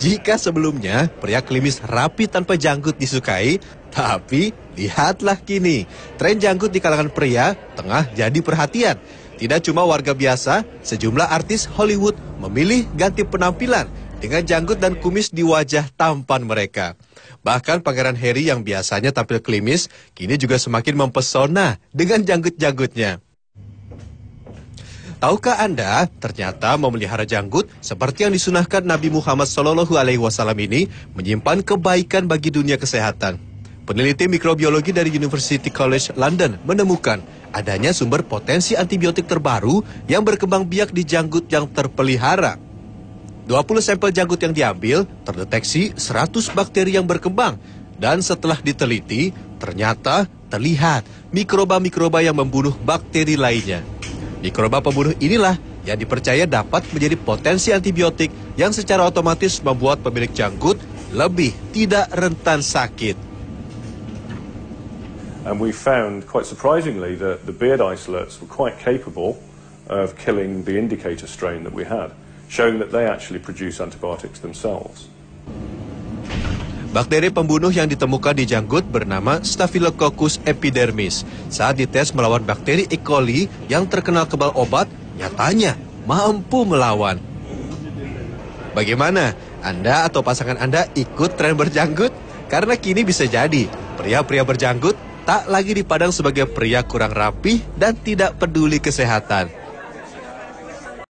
Jika sebelumnya pria klimis rapi tanpa janggut disukai, tapi lihatlah kini, tren janggut di kalangan pria tengah jadi perhatian. Tidak cuma warga biasa, sejumlah artis Hollywood memilih ganti penampilan dengan janggut dan kumis di wajah tampan mereka. Bahkan Pangeran Harry yang biasanya tampil klimis, kini juga semakin mempesona dengan janggut-janggutnya. Tahukah Anda, ternyata memelihara janggut seperti yang disunahkan Nabi Muhammad SAW ini menyimpan kebaikan bagi dunia kesehatan. Peneliti mikrobiologi dari University College London menemukan adanya sumber potensi antibiotik terbaru yang berkembang biak di janggut yang terpelihara. 20 sampel janggut yang diambil terdeteksi 100 bakteri yang berkembang dan setelah diteliti ternyata terlihat mikroba-mikroba yang membunuh bakteri lainnya. Mikroba pembunuh inilah yang dipercaya dapat menjadi potensi antibiotik yang secara otomatis membuat pemilik janggut lebih tidak rentan sakit. And we found quite surprisingly that the beard isolates were quite capable of killing the indicator strain that we had, showing that they actually produce antibiotics themselves. Bakteri pembunuh yang ditemukan di janggut bernama Staphylococcus epidermis. Saat dites melawan bakteri E. coli yang terkenal kebal obat, nyatanya mampu melawan. Bagaimana? Anda atau pasangan Anda ikut tren berjanggut? Karena kini bisa jadi, pria-pria berjanggut tak lagi dipandang sebagai pria kurang rapih dan tidak peduli kesehatan.